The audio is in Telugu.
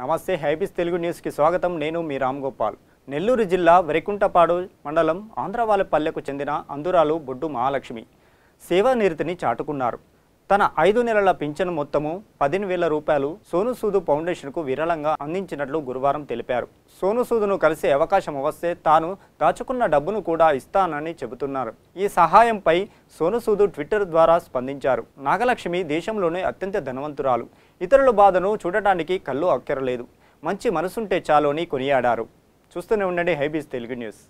నమస్తే హైబీస్ తెలుగు న్యూస్కి స్వాగతం నేను మీ రామ్ గోపాల్ నెల్లూరు జిల్లా వరికుంటపాడు మండలం ఆంధ్రవాలపల్లెకు చెందిన అందురాలు బొడ్డు మహాలక్ష్మి సేవానిరతిని చాటుకున్నారు తన ఐదు నెలల పింఛను మొత్తము పదిహేను వేల రూపాయలు సోను సూదు ఫౌండేషన్కు విరాళంగా అందించినట్లు గురువారం తెలిపారు సోను సూదును కలిసే అవకాశం వస్తే తాను దాచుకున్న డబ్బును కూడా ఇస్తానని చెబుతున్నారు ఈ సహాయంపై సోను సూదు ట్విట్టర్ ద్వారా స్పందించారు నాగలక్ష్మి దేశంలోనే అత్యంత ధనవంతురాలు ఇతరుల బాధను చూడటానికి కళ్ళు అక్కరలేదు మంచి మనసుంటే చాలు అని కొనియాడారు చూస్తూనే ఉండండి హైబీస్ తెలుగు న్యూస్